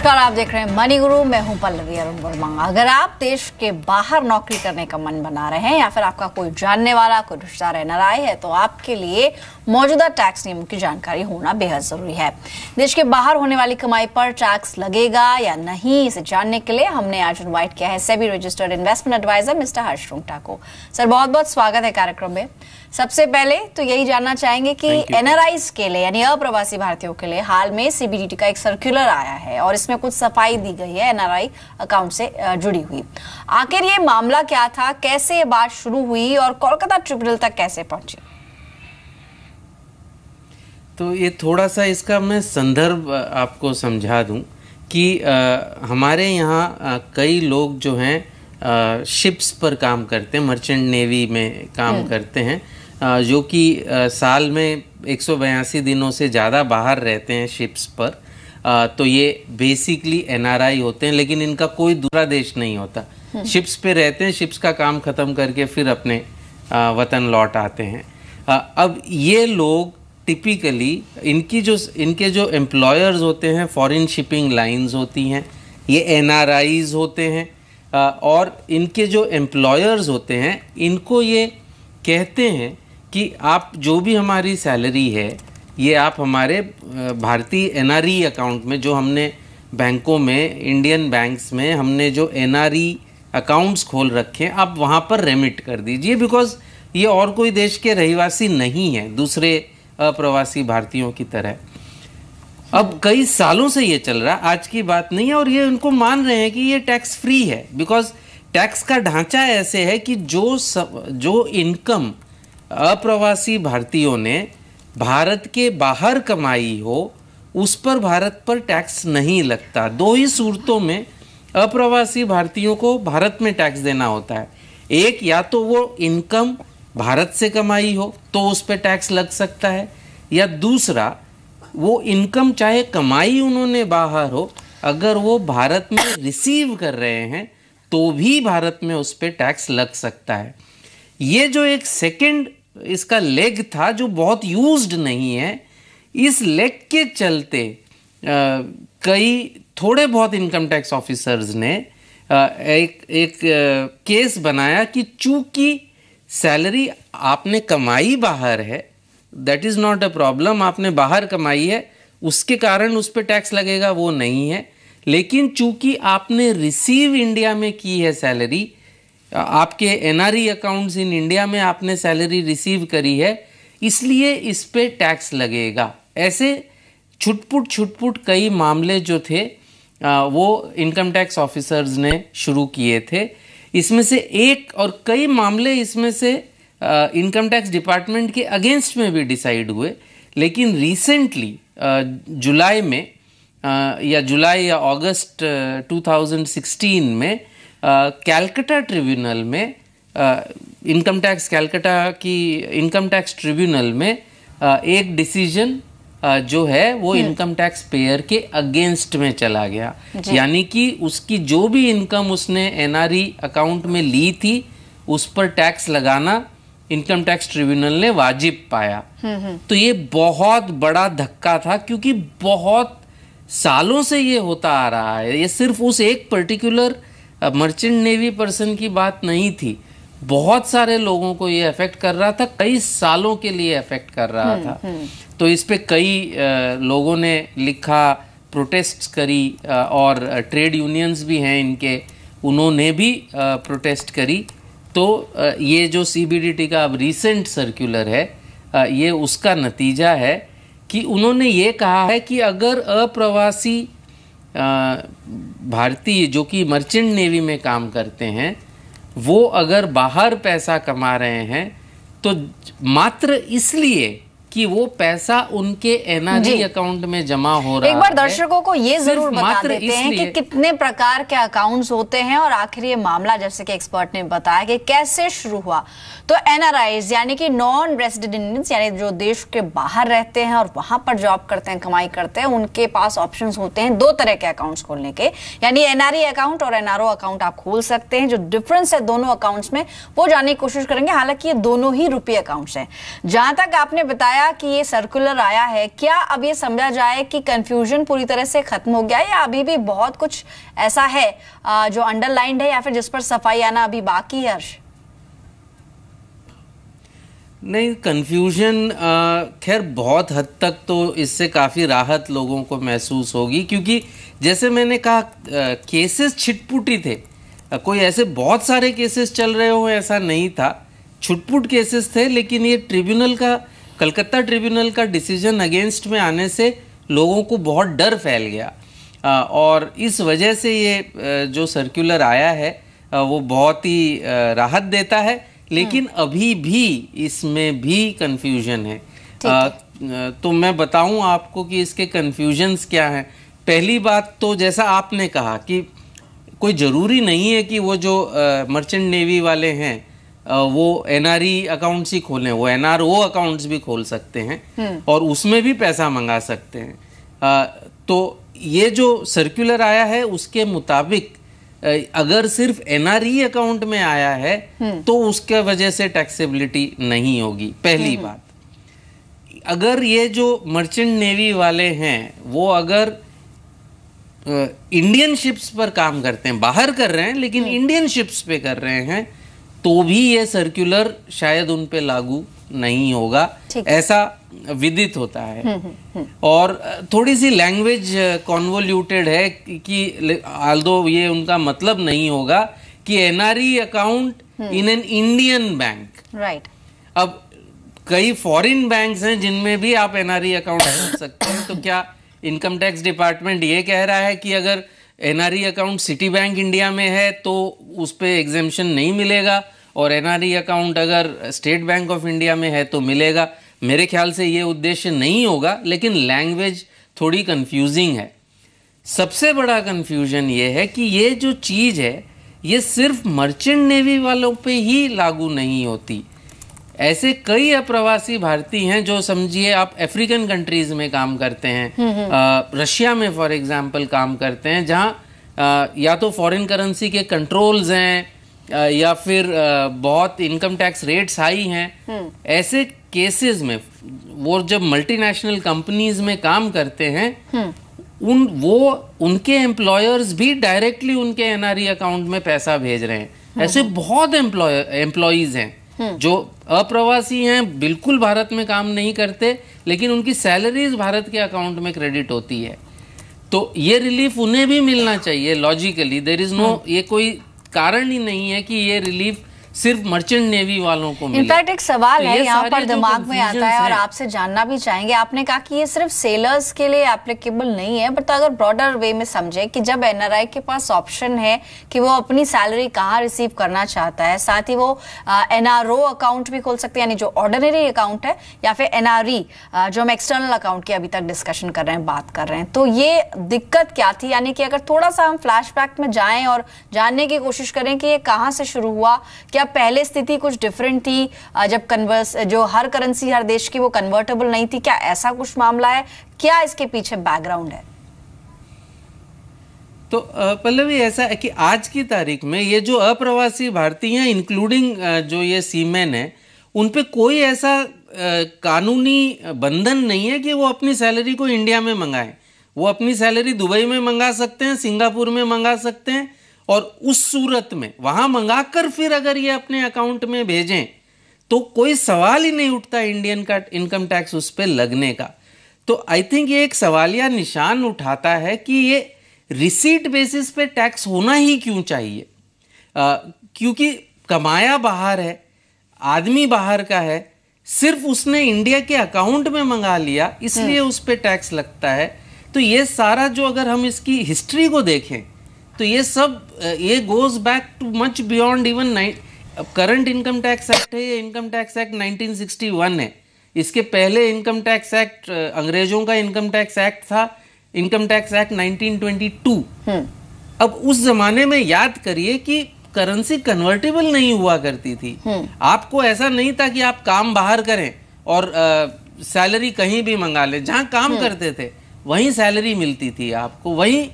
नमस्कार आप देख रहे हैं मनी गुरु मैं हूं पल्लवी अरुण वर्मा अगर आप देश के बाहर नौकरी करने का मन बना रहे हैं या फिर आपका कोई जानने वाला कोई रिश्तेदार राय है तो आपके लिए मौजूदा टैक्स नियमों की जानकारी होना बेहद जरूरी है देश के बाहर होने वाली कमाई पर टैक्स लगेगा या नहीं इसे जानने के लिए हमने आज इन्वाइट किया है SEBI registered investment advisor mister Harsh Rungta को सर बहुत बहुत स्वागत है कार्यक्रम में सबसे पहले तो यही जानना चाहेंगे कि एनआरआई के लिए यानी अप्रवासी भारतीयों के लिए हाल में सीबीडीटी का एक सर्कुलर आया है और इसमें कुछ सफाई दी गई है एनआरआई अकाउंट से जुड़ी हुई आखिर ये मामला क्या था कैसे ये बात शुरू हुई और कोलकाता ट्रिब्यूनल तक कैसे पहुंची तो ये थोड़ा सा इसका मैं संदर्भ आपको समझा दूं कि आ, हमारे यहाँ कई लोग जो हैं शिप्स पर काम करते हैं मर्चेंट नेवी में काम हम्म। करते हैं जो कि साल में एक दिनों से ज़्यादा बाहर रहते हैं शिप्स पर तो ये बेसिकली एन होते हैं लेकिन इनका कोई दूसरा देश नहीं होता शिप्स हम्म। पे रहते हैं शिप्स का काम ख़त्म करके फिर अपने वतन लौट आते हैं अब ये लोग टिपिकली इनकी जो इनके जो एम्प्लॉयर्स होते हैं फॉरेन शिपिंग लाइंस होती हैं ये एन होते हैं और इनके जो एम्प्लॉयर्स होते हैं इनको ये कहते हैं कि आप जो भी हमारी सैलरी है ये आप हमारे भारतीय एन अकाउंट e में जो हमने बैंकों में इंडियन बैंक्स में हमने जो एन अकाउंट्स e खोल रखे हैं आप वहाँ पर रेमिट कर दीजिए बिकॉज ये और कोई देश के रहवासी नहीं हैं दूसरे अप्रवासी भारतीयों की तरह अब कई सालों से ये चल रहा आज की बात नहीं है और ये उनको मान रहे हैं कि ये टैक्स फ्री है बिकॉज टैक्स का ढांचा ऐसे है कि जो सब, जो इनकम अप्रवासी भारतीयों ने भारत के बाहर कमाई हो उस पर भारत पर टैक्स नहीं लगता दो ही सूरतों में अप्रवासी भारतीयों को भारत में टैक्स देना होता है एक या तो वो इनकम भारत से कमाई हो तो उस पर टैक्स लग सकता है या दूसरा वो इनकम चाहे कमाई उन्होंने बाहर हो अगर वो भारत में रिसीव कर रहे हैं तो भी भारत में उस पर टैक्स लग सकता है ये जो एक सेकेंड इसका लेग था जो बहुत यूज्ड नहीं है इस लेग के चलते कई थोड़े बहुत इनकम टैक्स ऑफिसर्स ने एक एक केस बनाया कि चूंकि सैलरी आपने कमाई बाहर है that is not a problem आपने बाहर कमाई है उसके कारण उस पर टैक्स लगेगा वो नहीं है लेकिन चूंकि आपने रिसीव इंडिया में की है सैलरी आपके एनआरई अकाउंट्स इन इंडिया में आपने सैलरी रिसीव करी है इसलिए इस पर टैक्स लगेगा ऐसे छुटपुट छुटपुट कई मामले जो थे वो इनकम टैक्स ऑफिसर्स ने शुरू किए थे इसमें से एक और कई मामले इसमें से इनकम टैक्स डिपार्टमेंट के अगेंस्ट में भी डिसाइड हुए लेकिन रिसेंटली जुलाई में या जुलाई या अगस्त 2016 में कैलकटा ट्रिब्यूनल में इनकम टैक्स कैलकटा की इनकम टैक्स ट्रिब्यूनल में एक डिसीजन जो है वो हम्म। इनकम टैक्स पेयर के अगेंस्ट में चला गया यानी कि उसकी जो भी इनकम उसने एनआरई अकाउंट में ली थी उस पर टैक्स लगाना इनकम टैक्स ट्रिब्यूनल ने वाजिब पाया हम्म, हम्म। तो ये बहुत बड़ा धक्का था क्योंकि बहुत सालों से ये होता आ रहा है ये सिर्फ उस एक पर्टिकुलर मर्चेंट नेवी पर्सन की बात नहीं थी बहुत सारे लोगों को ये अफेक्ट कर रहा था कई सालों के लिए अफेक्ट कर रहा हुँ, हम्म, था हुँ. हम्म। तो इस पर कई लोगों ने लिखा प्रोटेस्ट करी और ट्रेड यूनियंस भी हैं इनके उन्होंने भी प्रोटेस्ट करी तो ये जो सी का अब रिसेंट सर्कुलर है ये उसका नतीजा है कि उन्होंने ये कहा है कि अगर अप्रवासी भारतीय जो कि मर्चेंट नेवी में काम करते हैं वो अगर बाहर पैसा कमा रहे हैं तो मात्र इसलिए कि वो पैसा उनके एनआरजी अकाउंट में जमा हो रहा है एक बार दर्शकों को ये जरूर बता देते हैं कि कितने प्रकार के अकाउंट्स होते हैं और आखिर ये मामला जैसे कि एक्सपर्ट ने बताया कि कैसे शुरू हुआ तो एनआरआईज यानी कि नॉन रेसिडेंट इंडियंस यानी जो देश के बाहर रहते हैं और वहां पर जॉब करते हैं कमाई करते हैं उनके पास ऑप्शन होते हैं दो तरह के अकाउंट्स खोलने के यानी एनआरई अकाउंट e और एनआरओ अकाउंट आप खोल सकते हैं जो डिफरेंस है दोनों अकाउंट्स में वो जानने की कोशिश करेंगे हालांकि ये दोनों ही रुपये अकाउंट्स हैं जहां तक आपने बताया बताया कि ये सर्कुलर आया है क्या अब ये समझा जाए कि कंफ्यूजन पूरी तरह से खत्म हो गया या अभी भी बहुत कुछ ऐसा है जो अंडरलाइंड है या फिर जिस पर सफाई आना अभी बाकी है हर्ष नहीं कंफ्यूजन खैर बहुत हद तक तो इससे काफ़ी राहत लोगों को महसूस होगी क्योंकि जैसे मैंने कहा केसेस छिटपुटी थे कोई ऐसे बहुत सारे केसेस चल रहे हो ऐसा नहीं था छुटपुट केसेस थे लेकिन ये ट्रिब्यूनल का कलकत्ता ट्रिब्यूनल का डिसीजन अगेंस्ट में आने से लोगों को बहुत डर फैल गया और इस वजह से ये जो सर्कुलर आया है वो बहुत ही राहत देता है लेकिन हाँ। अभी भी इसमें भी कन्फ्यूजन है तो मैं बताऊं आपको कि इसके कन्फ्यूजन्स क्या हैं पहली बात तो जैसा आपने कहा कि कोई ज़रूरी नहीं है कि वो जो मर्चेंट नेवी वाले हैं वो एनआरई अकाउंट्स e ही खोलें वो एनआरओ अकाउंट्स भी खोल सकते हैं हम्म। और उसमें भी पैसा मंगा सकते हैं तो ये जो सर्कुलर आया है उसके मुताबिक अगर सिर्फ एनआरई अकाउंट e में आया है हम्म। तो उसके वजह से टैक्सेबिलिटी नहीं होगी पहली हम्म। बात अगर ये जो मर्चेंट नेवी वाले हैं वो अगर इंडियन शिप्स पर काम करते हैं बाहर कर रहे हैं लेकिन इंडियन शिप्स पे कर रहे हैं तो भी ये सर्कुलर शायद उन पे लागू नहीं होगा ऐसा विदित होता है हुँ, हम्म, हुँ. हम्म, हम्म। और थोड़ी सी लैंग्वेज कॉन्वोल्यूटेड है कि आल्दो ये उनका मतलब नहीं होगा कि NRE account in an Indian bank right अब कई फॉरेन बैंक्स हैं जिनमें भी आप एनआरई अकाउंट खोल सकते हैं तो क्या इनकम टैक्स डिपार्टमेंट ये कह रहा है कि अगर NRE account Citi bank India में है तो उस पर एग्जेम्पन नहीं मिलेगा और एनआरई अकाउंट अगर स्टेट बैंक ऑफ इंडिया में है तो मिलेगा मेरे ख्याल से ये उद्देश्य नहीं होगा लेकिन लैंग्वेज थोड़ी कंफ्यूजिंग है सबसे बड़ा कंफ्यूजन ये है कि ये जो चीज़ है ये सिर्फ मर्चेंट नेवी वालों पे ही लागू नहीं होती ऐसे कई अप्रवासी भारतीय हैं जो समझिए आप अफ्रीकन कंट्रीज में काम करते हैं रशिया हम्म, हम्म। में फॉर एग्जांपल काम करते हैं जहाँ या तो फॉरेन करेंसी के कंट्रोल्स हैं या फिर बहुत इनकम टैक्स रेट्स हाई हैं हम्म। ऐसे केसेस में वो जब मल्टीनेशनल कंपनीज में काम करते हैं उन वो उनके एम्प्लॉयर्स भी डायरेक्टली उनके एनआरई अकाउंट में पैसा भेज रहे हैं ऐसे बहुत एम्प्लॉय एम्प्लॉयज हैं हम्म। जो अप्रवासी हैं बिल्कुल भारत में काम नहीं करते लेकिन उनकी सैलरीज भारत के अकाउंट में क्रेडिट होती है तो ये रिलीफ उन्हें भी मिलना चाहिए लॉजिकली देर इज नो ये कोई कारण ही नहीं है कि ये रिलीफ सिर्फ मर्चेंट नेवी वालों को इनफैक्ट एक सवाल तो है यहाँ पर दिमाग में आता है और आपसे जानना भी चाहेंगे आपने कहा कि ये सिर्फ सेलर्स के लिए एप्लीकेबल नहीं है बट तो अगर ब्रॉडर वे में समझे कि जब एनआरआई के पास ऑप्शन है कि वो अपनी सैलरी कहाँ रिसीव करना चाहता है साथ ही वो एनआरओ अकाउंट भी खोल सकते हैं यानी जो ऑर्डिनरी अकाउंट है या फिर एनआरई e, जो हम एक्सटर्नल अकाउंट की अभी तक डिस्कशन कर रहे हैं बात कर रहे हैं तो ये दिक्कत क्या थी यानी कि अगर थोड़ा सा हम फ्लैश में जाए और जानने की कोशिश करें कि ये कहाँ से शुरू हुआ क्या क्या पहले स्थिति कुछ डिफरेंट थी जब कन्वर्स जो हर करेंसी हर देश की वो कन्वर्टेबल नहीं थी क्या ऐसा कुछ मामला है क्या इसके पीछे बैकग्राउंड है तो पल्लवी ऐसा है कि आज की तारीख में ये जो अप्रवासी भारतीय हैं इंक्लूडिंग जो ये सीमेन है उन पर कोई ऐसा कानूनी बंधन नहीं है कि वो अपनी सैलरी को इंडिया में मंगाएं वो अपनी सैलरी दुबई में मंगा सकते हैं सिंगापुर में मंगा सकते हैं और उस सूरत में वहां मंगा कर फिर अगर ये अपने अकाउंट में भेजें तो कोई सवाल ही नहीं उठता इंडियन का इनकम टैक्स उस पर लगने का तो आई थिंक ये एक सवालिया निशान उठाता है कि ये रिसीट बेसिस पे टैक्स होना ही क्यों चाहिए आ, क्योंकि कमाया बाहर है आदमी बाहर का है सिर्फ उसने इंडिया के अकाउंट में मंगा लिया इसलिए हम्म। उस पर टैक्स लगता है तो ये सारा जो अगर हम इसकी हिस्ट्री को देखें तो ये सब ये goes back too much beyond even अब करंट इनकम टैक्स एक्ट है ये इनकम टैक्स एक्ट 1961 है इसके पहले इनकम टैक्स एक्ट अंग्रेजों का इनकम टैक्स एक्ट था इनकम टैक्स एक्ट 1922 अब उस जमाने में याद करिए कि करेंसी कन्वर्टेबल नहीं हुआ करती थी हम्म। आपको ऐसा नहीं था कि आप काम बाहर करें और सैलरी कहीं भी मंगा लें जहां काम हम्म। करते थे वहीं सैलरी मिलती थी आपको वहीं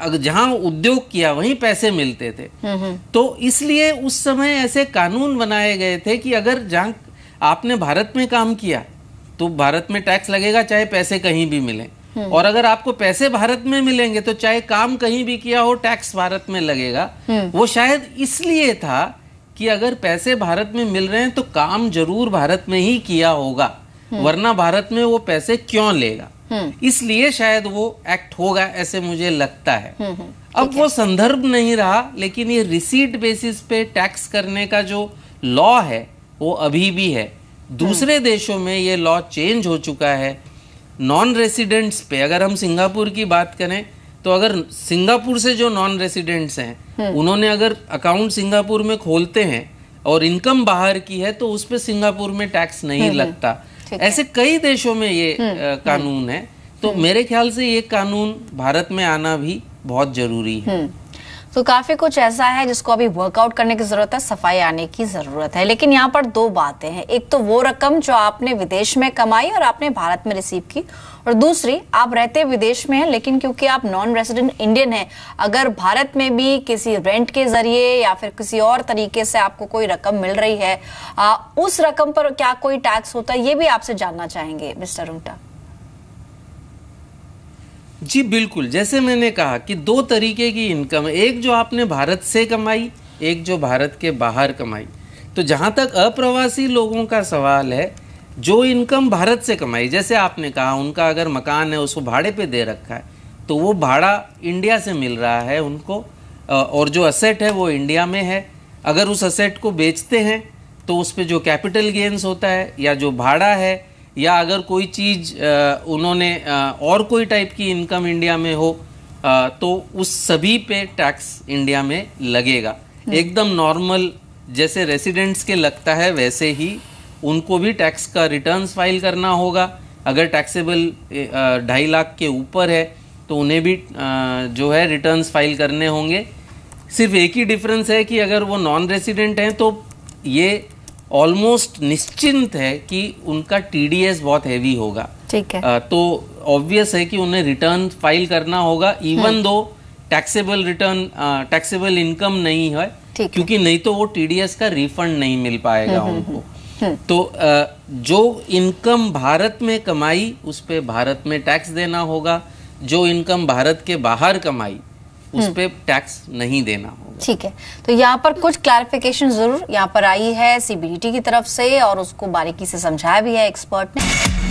अगर जहाँ उद्योग किया वहीं पैसे मिलते थे हम्म, हम्म। तो इसलिए उस समय ऐसे कानून बनाए गए थे कि अगर जहाँ आपने भारत में काम किया तो भारत में टैक्स लगेगा चाहे पैसे कहीं भी मिले हम्म। और अगर आपको पैसे भारत में मिलेंगे तो चाहे काम कहीं भी किया हो टैक्स भारत में लगेगा वो शायद इसलिए था कि अगर पैसे भारत में मिल रहे हैं तो काम जरूर भारत में ही किया होगा वरना भारत में वो पैसे क्यों लेगा हम्म। इसलिए शायद वो एक्ट होगा ऐसे मुझे लगता है हम्म, हम्म। अब वो संदर्भ नहीं रहा लेकिन ये रिसीट बेसिस पे टैक्स करने का जो लॉ है वो अभी भी है दूसरे देशों में ये लॉ चेंज हो चुका है नॉन रेसिडेंट्स पे अगर हम सिंगापुर की बात करें तो अगर सिंगापुर से जो नॉन रेसिडेंट्स हैं उन्होंने अगर अकाउंट सिंगापुर में खोलते हैं और इनकम बाहर की है तो उस पर सिंगापुर में टैक्स नहीं लगता ऐसे कई देशों में ये हम्म, कानून हम्म। है तो मेरे ख्याल से ये कानून भारत में आना भी बहुत जरूरी है हम्म। तो काफ़ी कुछ ऐसा है जिसको अभी वर्कआउट करने की ज़रूरत है सफाई आने की ज़रूरत है लेकिन यहाँ पर दो बातें हैं एक तो वो रकम जो आपने विदेश में कमाई और आपने भारत में रिसीव की और दूसरी आप रहते विदेश में हैं लेकिन क्योंकि आप नॉन रेजिडेंट इंडियन हैं अगर भारत में भी किसी रेंट के ज़रिए या फिर किसी और तरीके से आपको कोई रकम मिल रही है आ, उस रकम पर क्या कोई टैक्स होता है ये भी आपसे जानना चाहेंगे मिस्टर उमटा जी बिल्कुल जैसे मैंने कहा कि दो तरीके की इनकम एक जो आपने भारत से कमाई एक जो भारत के बाहर कमाई तो जहाँ तक अप्रवासी लोगों का सवाल है जो इनकम भारत से कमाई जैसे आपने कहा उनका अगर मकान है उसको भाड़े पे दे रखा है तो वो भाड़ा इंडिया से मिल रहा है उनको और जो असेट है वो इंडिया में है अगर उस असेट को बेचते हैं तो उस पर जो कैपिटल गेंस होता है या जो भाड़ा है या अगर कोई चीज़ उन्होंने और कोई टाइप की इनकम इंडिया में हो तो उस सभी पे टैक्स इंडिया में लगेगा हम्म। एकदम नॉर्मल जैसे रेसिडेंट्स के लगता है वैसे ही उनको भी टैक्स का रिटर्न्स फाइल करना होगा अगर टैक्सेबल ढाई लाख के ऊपर है तो उन्हें भी जो है रिटर्न्स फाइल करने होंगे सिर्फ एक ही डिफरेंस है कि अगर वो नॉन रेसिडेंट हैं तो ये ऑलमोस्ट निश्चिंत है कि उनका टी बहुत हैवी होगा ठीक है तो ऑब्वियस है कि उन्हें रिटर्न फाइल करना होगा even though taxable return taxable income नहीं है क्योंकि है। नहीं तो वो टीडीएस का रिफंड नहीं मिल पाएगा हम्म, हम्म, उनको हम्म, तो जो इनकम भारत में कमाई उस पर भारत में टैक्स देना होगा जो इनकम भारत के बाहर कमाई उस पर टैक्स नहीं देना होगा ठीक है तो यहाँ पर कुछ क्लैरिफिकेशन जरूर यहाँ पर आई है सीबीडीटी की तरफ से और उसको बारीकी से समझाया भी है एक्सपर्ट ने